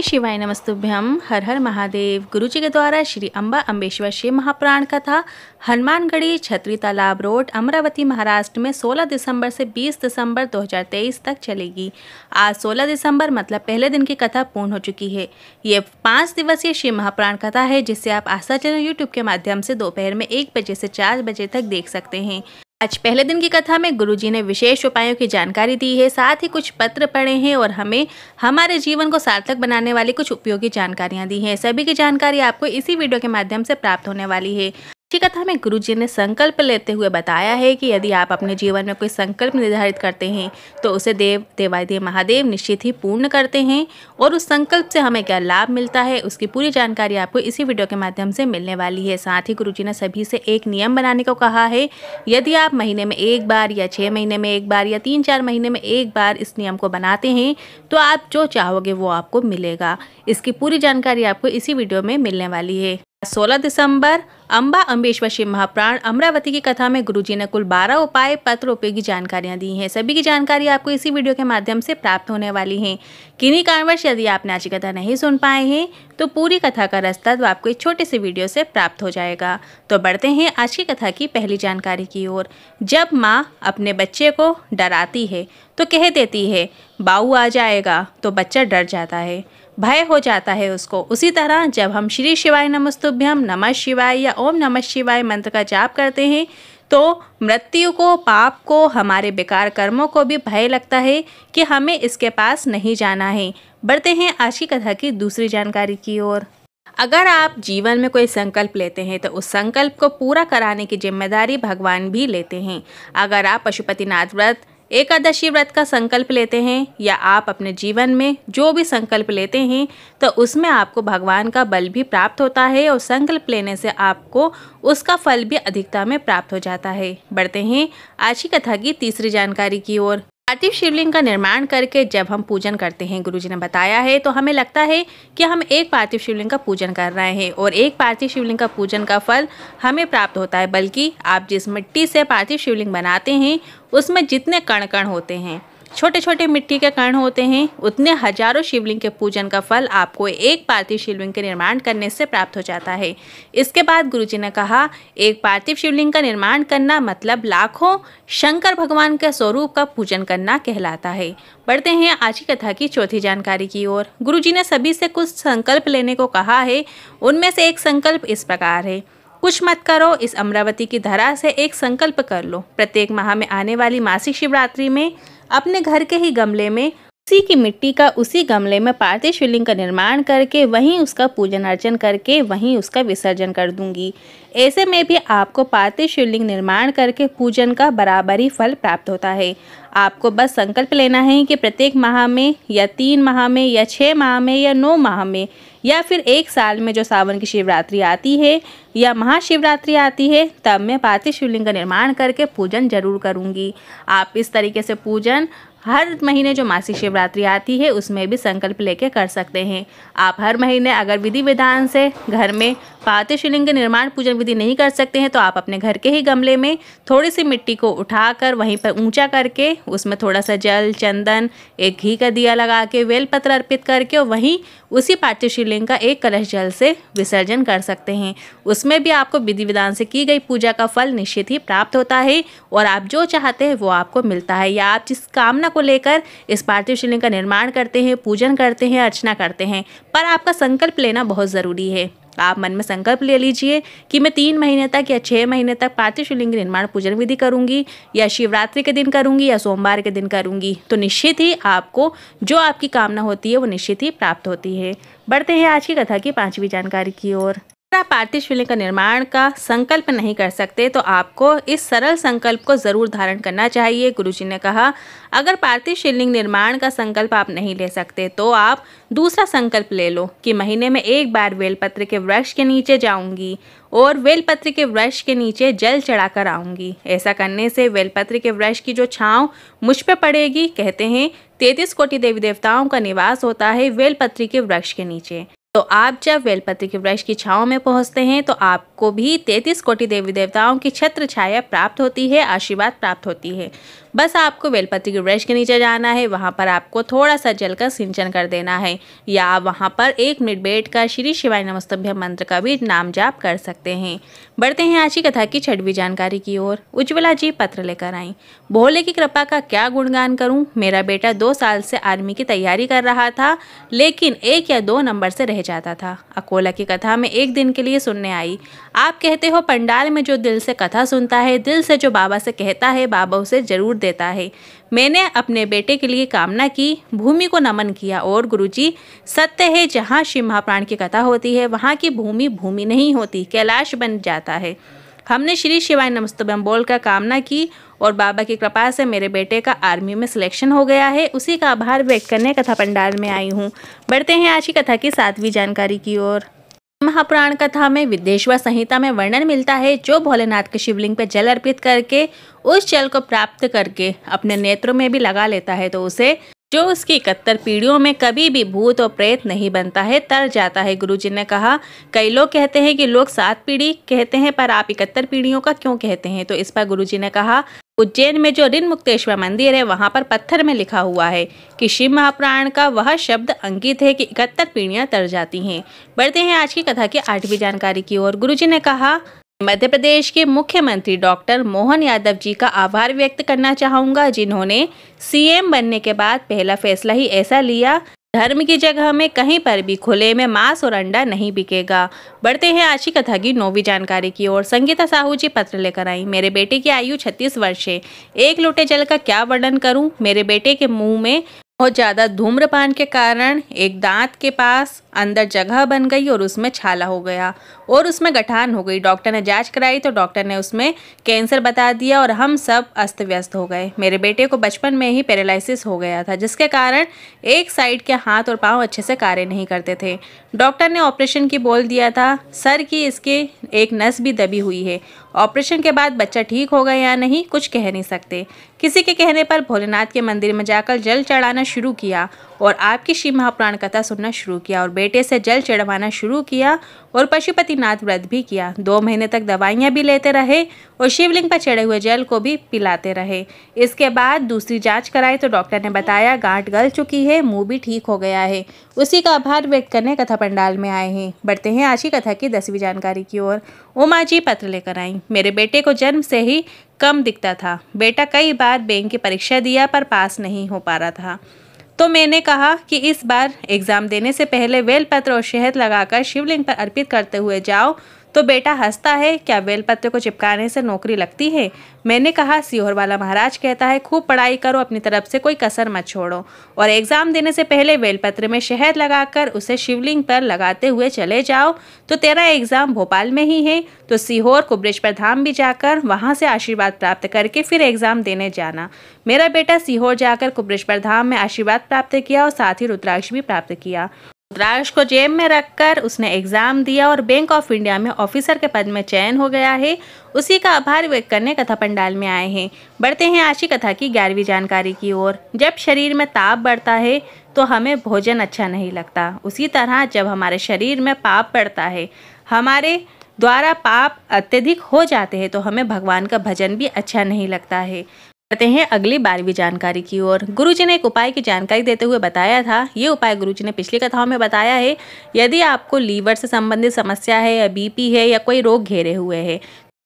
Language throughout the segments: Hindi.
श्री शिवाय नमस्तुभ्यम हर हर महादेव गुरु जी के द्वारा श्री अंबा अम्बेश्वर शिव महाप्राण कथा हनुमानगढ़ी छत्री तालाब रोड अमरावती महाराष्ट्र में 16 दिसंबर से 20 दिसंबर 2023 तक चलेगी आज 16 दिसंबर मतलब पहले दिन की कथा पूर्ण हो चुकी है ये पाँच दिवसीय शिव महाप्राण कथा है जिसे आप आशा चैनल यूट्यूब के माध्यम से दोपहर में एक बजे से चार बजे तक देख सकते हैं आज पहले दिन की कथा में गुरुजी ने विशेष उपायों की जानकारी दी है साथ ही कुछ पत्र पढ़े हैं और हमें हमारे जीवन को सार्थक बनाने वाली कुछ उपयोगी जानकारियां दी हैं सभी की जानकारी आपको इसी वीडियो के माध्यम से प्राप्त होने वाली है अच्छी कथा में गुरु जी ने संकल्प लेते हुए बताया है कि यदि आप अपने जीवन में कोई संकल्प निर्धारित करते हैं तो उसे देव देव महादेव निश्चित ही पूर्ण करते हैं और उस संकल्प से हमें क्या लाभ मिलता है उसकी पूरी जानकारी आपको इसी वीडियो के माध्यम से मिलने वाली है साथ ही गुरु जी ने सभी से एक नियम बनाने को कहा है यदि आप महीने में एक बार या छः महीने में एक बार या तीन चार महीने में एक बार इस नियम को बनाते हैं तो आप जो चाहोगे वो आपको मिलेगा इसकी पूरी जानकारी आपको इसी वीडियो में मिलने वाली है सोलह दिसंबर अम्बा अम्बेश्वर शिव महाप्राण अमरावती की कथा में गुरुजी ने कुल 12 उपाय पत्र उपाय की जानकारियां दी हैं सभी की जानकारी आपको इसी वीडियो के माध्यम से प्राप्त होने वाली हैं किन्हीं कारणवश यदि आपने आज की कथा नहीं सुन पाए हैं तो पूरी कथा का रास्ता तो आपको एक छोटे से वीडियो से प्राप्त हो जाएगा तो बढ़ते हैं आज की कथा की पहली जानकारी की ओर जब माँ अपने बच्चे को डराती है तो कह देती है बाऊ आ जाएगा तो बच्चा डर जाता है भय हो जाता है उसको उसी तरह जब हम श्री शिवाय नमस्तुभ्यम नमः शिवाय या ओम नमः शिवाय मंत्र का जाप करते हैं तो मृत्यु को पाप को हमारे बेकार कर्मों को भी भय लगता है कि हमें इसके पास नहीं जाना है बढ़ते हैं आज की कथा की दूसरी जानकारी की ओर अगर आप जीवन में कोई संकल्प लेते हैं तो उस संकल्प को पूरा कराने की जिम्मेदारी भगवान भी लेते हैं अगर आप पशुपतिनाथ व्रत एकादशी व्रत का संकल्प लेते हैं या आप अपने जीवन में जो भी संकल्प लेते हैं तो उसमें आपको भगवान का बल भी प्राप्त होता है और संकल्प लेने से आपको उसका फल भी अधिकता में प्राप्त हो जाता है बढ़ते हैं आज की कथा की तीसरी जानकारी की ओर पार्थिव शिवलिंग का निर्माण करके जब हम पूजन करते हैं गुरुजी ने बताया है तो हमें लगता है कि हम एक पार्थिव शिवलिंग का पूजन कर रहे हैं और एक पार्थिव शिवलिंग का पूजन का फल हमें प्राप्त होता है बल्कि आप जिस मिट्टी से पार्थिव शिवलिंग बनाते हैं उसमें जितने कण कण होते हैं छोटे छोटे मिट्टी के कर्ण होते हैं उतने हजारों शिवलिंग के पूजन का फल आपको एक पार्थिव शिवलिंग के निर्माण करने से प्राप्त हो जाता है इसके बाद गुरुजी ने कहा एक पार्थिव शिवलिंग का निर्माण करना मतलब लाखों शंकर भगवान के स्वरूप का पूजन करना कहलाता है बढ़ते हैं आज की कथा की चौथी जानकारी की ओर जी ने सभी से कुछ संकल्प लेने को कहा है उनमें से एक संकल्प इस प्रकार है कुछ मत करो इस अमरावती की धरा से एक संकल्प कर लो प्रत्येक माह में आने वाली मासिक शिवरात्रि में अपने घर के ही गमले में उसी की मिट्टी का उसी गमले में पार्थिव शिवलिंग का निर्माण करके वहीं उसका पूजन अर्चन करके वहीं उसका विसर्जन कर दूंगी ऐसे में भी आपको पार्थिव शिवलिंग निर्माण करके पूजन का बराबरी फल प्राप्त होता है आपको बस संकल्प लेना है कि प्रत्येक माह में या तीन माह में या छः माह में या नौ माह में या फिर एक साल में जो सावन की शिवरात्रि आती है या महाशिवरात्रि आती है तब मैं पार्थिव शिवलिंग का निर्माण करके पूजन जरूर करूँगी आप इस तरीके से पूजन हर महीने जो मासिक शिवरात्रि आती है उसमें भी संकल्प लेके कर सकते हैं आप हर महीने अगर विधि विधान से घर में पाते शिवलिंग के निर्माण पूजन विधि नहीं कर सकते हैं तो आप अपने घर के ही गमले में थोड़ी सी मिट्टी को उठाकर वहीं पर ऊंचा करके उसमें थोड़ा सा जल चंदन एक घी का दिया लगा के बेलपत्र अर्पित करके और वहीं उसी पार्थिव शिवलिंग का एक कलश जल से विसर्जन कर सकते हैं उसमें भी आपको विधि विधान से की गई पूजा का फल निश्चित ही प्राप्त होता है और आप जो चाहते हैं वो आपको मिलता है या आप जिस कामना को लेकर इस पार्थिव शिवलिंग का निर्माण करते हैं पूजन करते हैं अर्चना करते हैं पर आपका संकल्प लेना बहुत ज़रूरी है आप मन में संकल्प ले लीजिए कि मैं तीन महीने तक या छः महीने तक पार्थिव शिवलिंग निर्माण पूजन विधि करूँगी या शिवरात्रि के दिन करूँगी या सोमवार के दिन करूँगी तो निश्चित ही आपको जो आपकी कामना होती है वो निश्चित ही प्राप्त होती है बढ़ते हैं आज की कथा की पाँचवीं जानकारी की ओर अगर आप पार्थिव शिवलिंग का निर्माण का संकल्प नहीं कर सकते तो आपको इस सरल संकल्प को ज़रूर धारण करना चाहिए गुरुजी ने कहा अगर पार्थिव शिवलिंग निर्माण का संकल्प आप नहीं ले सकते तो आप दूसरा संकल्प ले लो कि महीने में एक बार बेलपत्र के वृक्ष के नीचे जाऊंगी और बेलपत्र के वृक्ष के नीचे जल चढ़ाकर आऊंगी ऐसा करने से बेलपत्र के वृक्ष की जो छाँव मुझ पर पड़ेगी कहते हैं तैतीस कोटि देवी देवताओं का निवास होता है बेलपत्री के वृक्ष के नीचे तो आप जब बेलपत्र के वृक्ष की छाओं में पहुंचते हैं तो आपको भी तैतीस कोटि देवी देवताओं की छत्र छाया प्राप्त होती है आशीर्वाद प्राप्त होती है बस आपको बेलपत्ती के ब्रश के नीचे जाना है वहाँ पर आपको थोड़ा सा जल का सिंचन कर देना है या आप वहाँ पर एक मिनट बैठ कर श्री शिवाय नमस्तभ्य मंत्र का भी नाम जाप कर सकते हैं बढ़ते हैं आज की कथा की छठवीं जानकारी की ओर उज्ज्वला जी पत्र लेकर आई भोले की कृपा का क्या गुणगान करूँ मेरा बेटा दो साल से आर्मी की तैयारी कर रहा था लेकिन एक या दो नंबर से रह जाता था अकोला की कथा में एक दिन के लिए सुनने आई आप कहते हो पंडाल में जो दिल से कथा सुनता है दिल से जो बाबा से कहता है बाबा उसे जरूर देता है मैंने अपने बेटे के लिए कामना की भूमि को नमन किया और गुरुजी सत्य है जहाँ शिव महाप्राण की कथा होती है वहाँ की भूमि भूमि नहीं होती कैलाश बन जाता है हमने श्री शिवाय नमस्तम बोल का कामना की और बाबा की कृपा से मेरे बेटे का आर्मी में सिलेक्शन हो गया है उसी का आभार व्यक्त करने कथा पंडाल में आई हूँ बढ़ते हैं आज की कथा की सातवीं जानकारी की ओर महापुराण कथा में विद्येश्वर संहिता में वर्णन मिलता है जो भोलेनाथ के शिवलिंग पर जल अर्पित करके उस जल को प्राप्त करके अपने नेत्रों में भी लगा लेता है तो उसे जो उसकी इकहत्तर पीढ़ियों में कभी भी भूत और प्रेत नहीं बनता है तर जाता है गुरुजी ने कहा कई लोग कहते हैं कि लोग सात पीढ़ी कहते हैं पर आप इकहत्तर पीढ़ियों का क्यों कहते हैं तो इस पर गुरुजी ने कहा उज्जैन में जो ऋण मुक्तेश्वर मंदिर है वहाँ पर पत्थर में लिखा हुआ है कि शिव महाप्राण का वह शब्द अंकित है कि इकहत्तर पीढ़ियाँ तर जाती हैं बढ़ते हैं आज की कथा की आठवीं जानकारी की ओर जी ने कहा मध्य प्रदेश के मुख्यमंत्री डॉक्टर मोहन यादव जी का आभार व्यक्त करना चाहूँगा जिन्होंने सीएम बनने के बाद पहला फैसला ही ऐसा लिया धर्म की जगह में कहीं पर भी खुले में मांस और अंडा नहीं बिकेगा बढ़ते हैं आज की कथा की नौवीं जानकारी की ओर संगीता साहू जी पत्र लेकर आई मेरे बेटे की आयु छत्तीस वर्ष है एक लोटे जल का क्या वर्णन करूं मेरे बेटे के मुंह में और ज़्यादा धूम्रपान के कारण एक दांत के पास अंदर जगह बन गई और उसमें छाला हो गया और उसमें गठान हो गई डॉक्टर ने जांच कराई तो डॉक्टर ने उसमें कैंसर बता दिया और हम सब अस्त व्यस्त हो गए मेरे बेटे को बचपन में ही पैरालिसिस हो गया था जिसके कारण एक साइड के हाथ और पाँव अच्छे से कार्य नहीं करते थे डॉक्टर ने ऑपरेशन की बोल दिया था सर की इसके एक नस भी दबी हुई है ऑपरेशन के बाद बच्चा ठीक होगा या नहीं कुछ कह नहीं सकते किसी के कहने पर भोलेनाथ के मंदिर में जाकर जल चढ़ाना शुरू किया और आपकी शिव महापुराण कथा सुनना शुरू किया और बेटे से जल चढ़वाना शुरू किया और पशुपतिनाथ व्रत भी किया दो महीने तक दवाइयाँ भी लेते रहे और शिवलिंग पर चढ़े हुए जल को भी पिलाते रहे इसके बाद दूसरी जाँच कराई तो डॉक्टर ने बताया गांठ गल चुकी है मुँह भी ठीक हो गया है उसी का आभार व्यक्त करने कथा पंडाल में आए हैं बढ़ते हैं आज की कथा की दसवीं जानकारी की ओर उमा जी पत्र लेकर आईं मेरे बेटे को जन्म से ही कम दिखता था बेटा कई बार बैंक की परीक्षा दिया पर पास नहीं हो पा रहा था तो मैंने कहा कि इस बार एग्ज़ाम देने से पहले वेल पत्र और शहद लगाकर शिवलिंग पर अर्पित करते हुए जाओ तो बेटा हंसता है क्या बेलपत्र को चिपकाने से नौकरी लगती है मैंने कहा सीहोर वाला महाराज कहता है खूब पढ़ाई करो अपनी तरफ से कोई कसर मत छोड़ो और एग्ज़ाम देने से पहले बेलपत्र में शहद लगाकर उसे शिवलिंग पर लगाते हुए चले जाओ तो तेरा एग्ज़ाम भोपाल में ही है तो सीहोर कुब्रेश्वर धाम भी जाकर वहाँ से आशीर्वाद प्राप्त करके फिर एग्ज़ाम देने जाना मेरा बेटा सीहोर जाकर कुब्रेश्वर धाम में आशीर्वाद प्राप्त किया और साथ ही रुद्राक्ष भी प्राप्त किया रुद्राक्ष को जेब में रखकर उसने एग्जाम दिया और बैंक ऑफ इंडिया में ऑफिसर के पद में चयन हो गया है उसी का आभार व्यक्त करने कथा पंडाल में आए हैं बढ़ते हैं आशी कथा की ग्यारहवीं जानकारी की ओर जब शरीर में ताप बढ़ता है तो हमें भोजन अच्छा नहीं लगता उसी तरह जब हमारे शरीर में पाप बढ़ता है हमारे द्वारा पाप अत्यधिक हो जाते हैं तो हमें भगवान का भजन भी अच्छा नहीं लगता है करते हैं अगली बारहवीं जानकारी की ओर गुरुजी ने एक उपाय की जानकारी देते हुए बताया था ये उपाय गुरुजी ने पिछली कथाओं में बताया है यदि आपको लीवर से संबंधित समस्या है या बीपी है या कोई रोग घेरे हुए है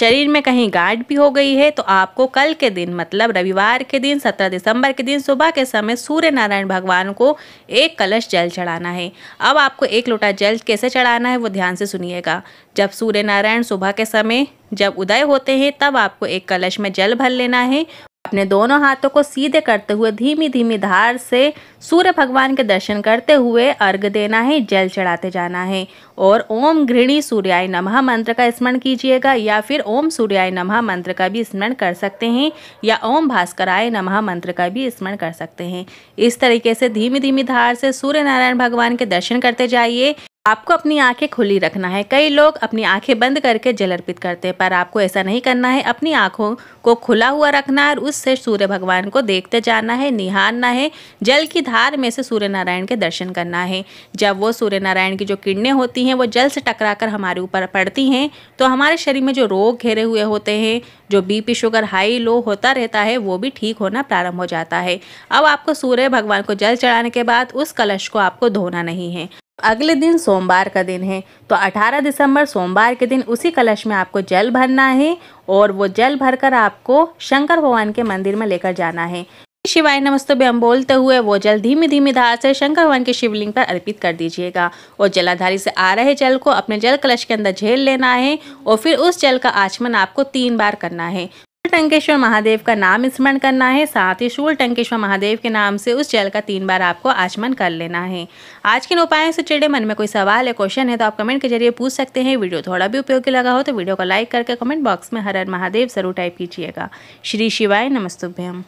शरीर में कहीं गांठ भी हो गई है तो आपको कल के दिन मतलब रविवार के दिन 17 दिसंबर के दिन सुबह के समय सूर्य नारायण भगवान को एक कलश जल चढ़ाना है अब आपको एक लोटा जल कैसे चढ़ाना है वो ध्यान से सुनिएगा जब सूर्य नारायण सुबह के समय जब उदय होते हैं तब आपको एक कलश में जल भर लेना है अपने दोनों हाथों को सीधे करते हुए धीमी धीमी धार से सूर्य भगवान के दर्शन करते हुए अर्घ देना है जल चढ़ाते जाना है और ओम घृणी सूर्याय नमः मंत्र का स्मरण कीजिएगा या फिर ओम सूर्याय नमः मंत्र का भी स्मरण कर सकते हैं या ओम भास्कराय नमः मंत्र का भी स्मरण कर सकते हैं इस तरीके से धीमी धीमी धार से सूर्य नारायण भगवान के दर्शन करते जाइए आपको अपनी आंखें खुली रखना है कई लोग अपनी आंखें बंद करके जल अर्पित करते हैं पर आपको ऐसा नहीं करना है अपनी आंखों को खुला हुआ रखना है और उससे सूर्य भगवान को देखते जाना है निहारना है जल की धार में से सूर्य नारायण के दर्शन करना है जब वो सूर्य नारायण की जो किरणें होती हैं वो जल से टकरा कर हमारे ऊपर पड़ती हैं तो हमारे शरीर में जो रोग घेरे हुए होते हैं जो पी शुगर हाई लो होता रहता है वो भी ठीक होना प्रारंभ हो जाता है अब आपको सूर्य भगवान को जल चढ़ाने के बाद उस कलश को आपको धोना नहीं है अगले दिन सोमवार का दिन है तो 18 दिसंबर सोमवार के दिन उसी कलश में आपको जल भरना है और वो जल भरकर आपको शंकर भगवान के मंदिर में लेकर जाना है शिवाय हम बोलते हुए वो जल धीमी धीमी धार से शंकर भगवान के शिवलिंग पर अर्पित कर दीजिएगा और जलाधारी से आ रहे जल को अपने जल कलश के अंदर झेल लेना है और फिर उस जल का आचमन आपको तीन बार करना है टंकेश्वर महादेव का नाम स्मरण करना है साथ ही शूल टंकेश्वर महादेव के नाम से उस जल का तीन बार आपको आचमन कर लेना है आज के उपायों से चिड़े मन में कोई सवाल या क्वेश्चन है तो आप कमेंट के जरिए पूछ सकते हैं वीडियो थोड़ा भी उपयोगी लगा हो तो वीडियो को लाइक करके कमेंट बॉक्स में हर हर महादेव जरूर टाइप कीजिएगा श्री शिवाय नमस्तुभ्यम